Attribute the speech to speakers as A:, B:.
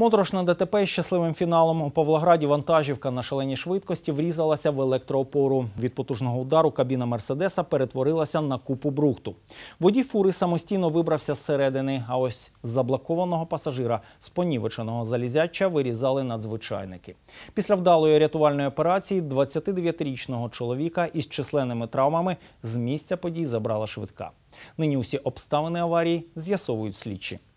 A: Моторошне ДТП з щасливим фіналом у Павлограді вантажівка на шаленій швидкості врізалася в електроопору. Від потужного удару кабіна Мерседеса перетворилася на купу брухту. Водій фури самостійно вибрався зсередини, а ось заблокованого пасажира з понівеченого залізяча вирізали надзвичайники. Після вдалої рятувальної операції 29-річного чоловіка із численними травмами з місця подій забрала швидка. Нині усі обставини аварії з'ясовують слідчі.